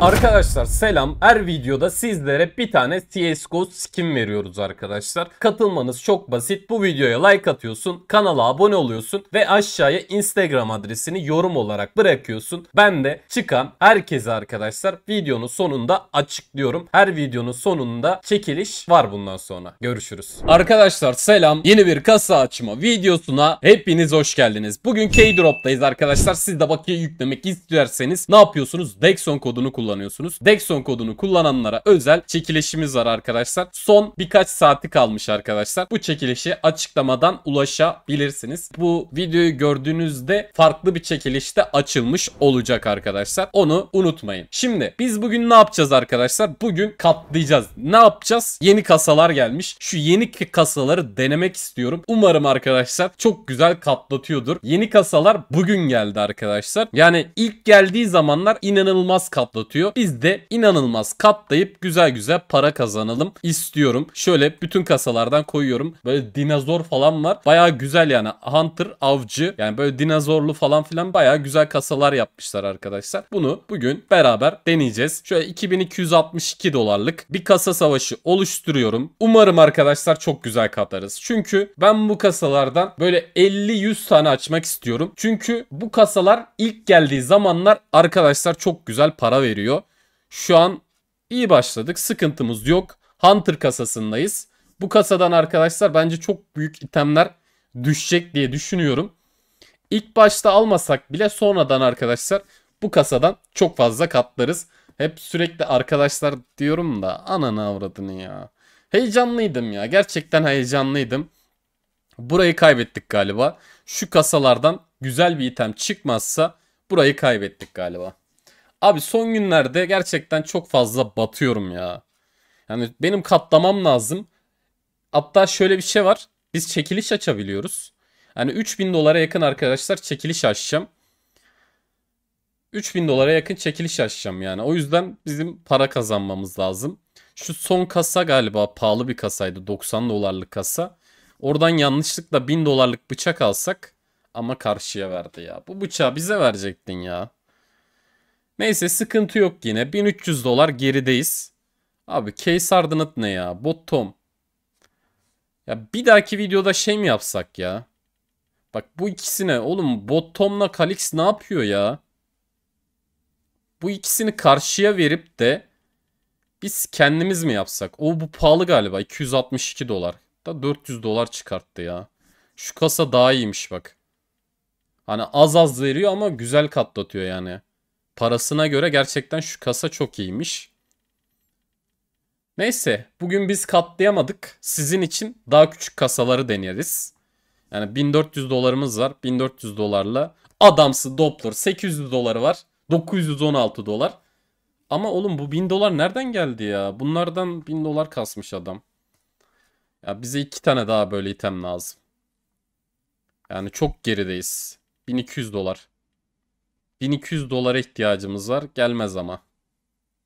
Arkadaşlar selam. Her videoda sizlere bir tane CSGO skin veriyoruz arkadaşlar. Katılmanız çok basit. Bu videoya like atıyorsun, kanala abone oluyorsun ve aşağıya Instagram adresini yorum olarak bırakıyorsun. Ben de çıkan herkese arkadaşlar videonun sonunda açıklıyorum. Her videonun sonunda çekiliş var bundan sonra. Görüşürüz. Arkadaşlar selam. Yeni bir kasa açma videosuna hepiniz hoş geldiniz. Bugün k arkadaşlar. Siz de bakiye yüklemek isterseniz ne yapıyorsunuz? Dexon kodunu kullanıyorsunuz kullanıyorsunuz. Dexon kodunu kullananlara özel çekilişimiz var arkadaşlar. Son birkaç saati kalmış arkadaşlar. Bu çekilişi açıklamadan ulaşabilirsiniz. Bu videoyu gördüğünüzde farklı bir çekilişte açılmış olacak arkadaşlar. Onu unutmayın. Şimdi biz bugün ne yapacağız arkadaşlar? Bugün katlayacağız. Ne yapacağız? Yeni kasalar gelmiş. Şu yeni kasaları denemek istiyorum. Umarım arkadaşlar çok güzel katlatıyordur. Yeni kasalar bugün geldi arkadaşlar. Yani ilk geldiği zamanlar inanılmaz katlatıyor katıyor. Biz de inanılmaz katlayıp güzel güzel para kazanalım istiyorum. Şöyle bütün kasalardan koyuyorum. Böyle dinozor falan var. Baya güzel yani. Hunter, avcı yani böyle dinozorlu falan filan baya güzel kasalar yapmışlar arkadaşlar. Bunu bugün beraber deneyeceğiz. Şöyle 2262 dolarlık bir kasa savaşı oluşturuyorum. Umarım arkadaşlar çok güzel katlarız. Çünkü ben bu kasalardan böyle 50-100 tane açmak istiyorum. Çünkü bu kasalar ilk geldiği zamanlar arkadaşlar çok güzel para veriyor veriyor. Şu an iyi başladık. Sıkıntımız yok. Hunter kasasındayız. Bu kasadan arkadaşlar bence çok büyük itemler düşecek diye düşünüyorum. İlk başta almasak bile sonradan arkadaşlar bu kasadan çok fazla katlarız. Hep sürekli arkadaşlar diyorum da ananı avradını ya. Heyecanlıydım ya. Gerçekten heyecanlıydım. Burayı kaybettik galiba. Şu kasalardan güzel bir item çıkmazsa burayı kaybettik galiba. Abi son günlerde gerçekten çok fazla batıyorum ya. Yani benim katlamam lazım. Hatta şöyle bir şey var. Biz çekiliş açabiliyoruz. Yani 3000 dolara yakın arkadaşlar çekiliş açacağım. 3000 dolara yakın çekiliş açacağım yani. O yüzden bizim para kazanmamız lazım. Şu son kasa galiba pahalı bir kasaydı. 90 dolarlık kasa. Oradan yanlışlıkla 1000 dolarlık bıçak alsak ama karşıya verdi ya. Bu bıçağı bize verecektin ya. Neyse sıkıntı yok yine. 1300 dolar gerideyiz. Abi case ardınıt ne ya? Bottom Ya bir dahaki videoda şey mi yapsak ya? Bak bu ikisine oğlum Bottom'la Kalix ne yapıyor ya? Bu ikisini karşıya verip de biz kendimiz mi yapsak? O bu pahalı galiba 262 dolar. Da 400 dolar çıkarttı ya. Şu kasa daha iyiymiş bak. Hani az az veriyor ama güzel katlatıyor yani. Parasına göre gerçekten şu kasa çok iyiymiş. Neyse bugün biz katlayamadık. Sizin için daha küçük kasaları deneriz. Yani 1400 dolarımız var. 1400 dolarla adamsı Doppler 800 doları var. 916 dolar. Ama oğlum bu 1000 dolar nereden geldi ya? Bunlardan 1000 dolar kasmış adam. Ya bize iki tane daha böyle item lazım. Yani çok gerideyiz. 1200 dolar. 1200 dolara ihtiyacımız var. Gelmez ama.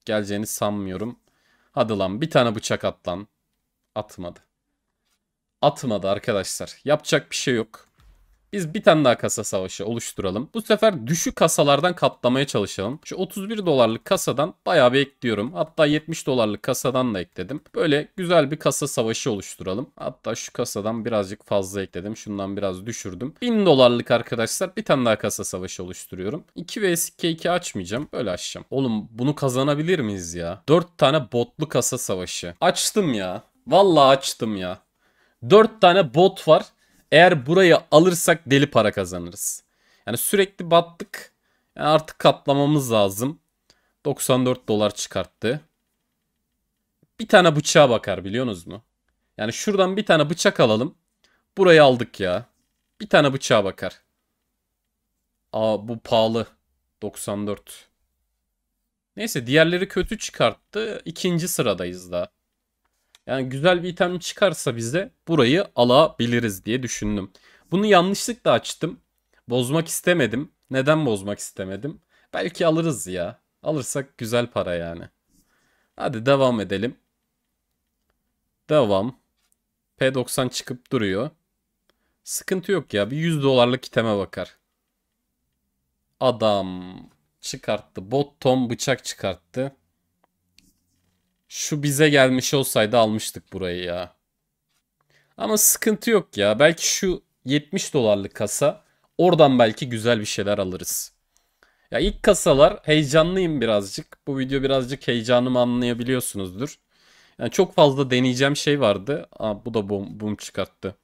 Geleceğini sanmıyorum. Hadi lan bir tane bıçak at lan. Atmadı. Atmadı arkadaşlar. Yapacak bir şey yok. Biz bir tane daha kasa savaşı oluşturalım. Bu sefer düşük kasalardan katlamaya çalışalım. Şu 31 dolarlık kasadan bayağı bir ekliyorum. Hatta 70 dolarlık kasadan da ekledim. Böyle güzel bir kasa savaşı oluşturalım. Hatta şu kasadan birazcık fazla ekledim. Şundan biraz düşürdüm. 1000 dolarlık arkadaşlar bir tane daha kasa savaşı oluşturuyorum. 2 vs 2 açmayacağım. Böyle açacağım. Oğlum bunu kazanabilir miyiz ya? 4 tane botlu kasa savaşı. Açtım ya. Vallahi açtım ya. 4 tane bot var. Eğer burayı alırsak deli para kazanırız. Yani sürekli battık. Yani artık katlamamız lazım. 94 dolar çıkarttı. Bir tane bıçağa bakar biliyorsunuz mu? Yani şuradan bir tane bıçak alalım. Burayı aldık ya. Bir tane bıçağa bakar. Aa bu pahalı. 94. Neyse diğerleri kötü çıkarttı. İkinci sıradayız da. Yani güzel bir item çıkarsa bize burayı alabiliriz diye düşündüm. Bunu yanlışlıkla açtım. Bozmak istemedim. Neden bozmak istemedim? Belki alırız ya. Alırsak güzel para yani. Hadi devam edelim. Devam. P90 çıkıp duruyor. Sıkıntı yok ya. Bir 100 dolarlık iteme bakar. Adam çıkarttı. Bot tom bıçak çıkarttı. Şu bize gelmiş olsaydı almıştık burayı ya. Ama sıkıntı yok ya. Belki şu 70 dolarlık kasa oradan belki güzel bir şeyler alırız. Ya ilk kasalar heyecanlıyım birazcık. Bu video birazcık heyecanımı anlayabiliyorsunuzdur. Yani çok fazla deneyeceğim şey vardı. Aa, bu da bum, bum çıkarttı.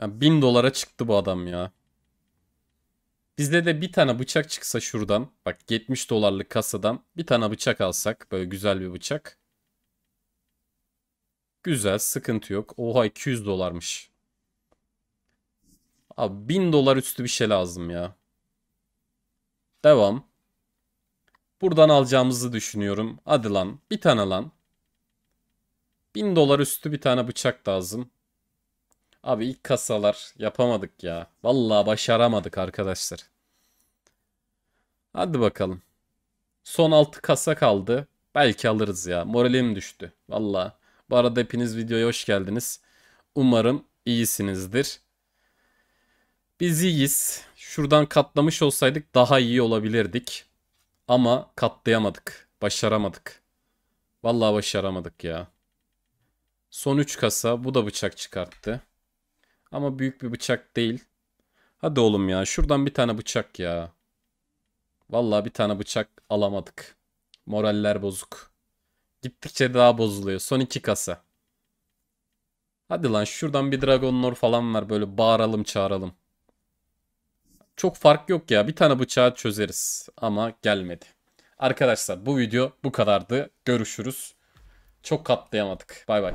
Yani bin dolara çıktı bu adam ya. Bizde de bir tane bıçak çıksa şuradan. Bak 70 dolarlık kasadan bir tane bıçak alsak. Böyle güzel bir bıçak. Güzel sıkıntı yok. Oha 200 dolarmış. Abi 1000 dolar üstü bir şey lazım ya. Devam. Buradan alacağımızı düşünüyorum. Hadi lan bir tane lan. 1000 dolar üstü bir tane bıçak lazım. Abi ilk kasalar yapamadık ya. Vallahi başaramadık arkadaşlar. Hadi bakalım. Son 6 kasa kaldı. Belki alırız ya. Moralim düştü. Vallahi. Bu arada hepiniz videoya hoş geldiniz. Umarım iyisinizdir. Biz iyiyiz. Şuradan katlamış olsaydık daha iyi olabilirdik. Ama katlayamadık. Başaramadık. Vallahi başaramadık ya. Son 3 kasa. Bu da bıçak çıkarttı. Ama büyük bir bıçak değil. Hadi oğlum ya şuradan bir tane bıçak ya. Vallahi bir tane bıçak alamadık. Moraller bozuk. Gittikçe daha bozuluyor. Son iki kasa. Hadi lan şuradan bir Dragon Lore falan var. böyle bağıralım çağıralım. Çok fark yok ya bir tane bıçağı çözeriz ama gelmedi. Arkadaşlar bu video bu kadardı. Görüşürüz. Çok katlayamadık. Bay bay.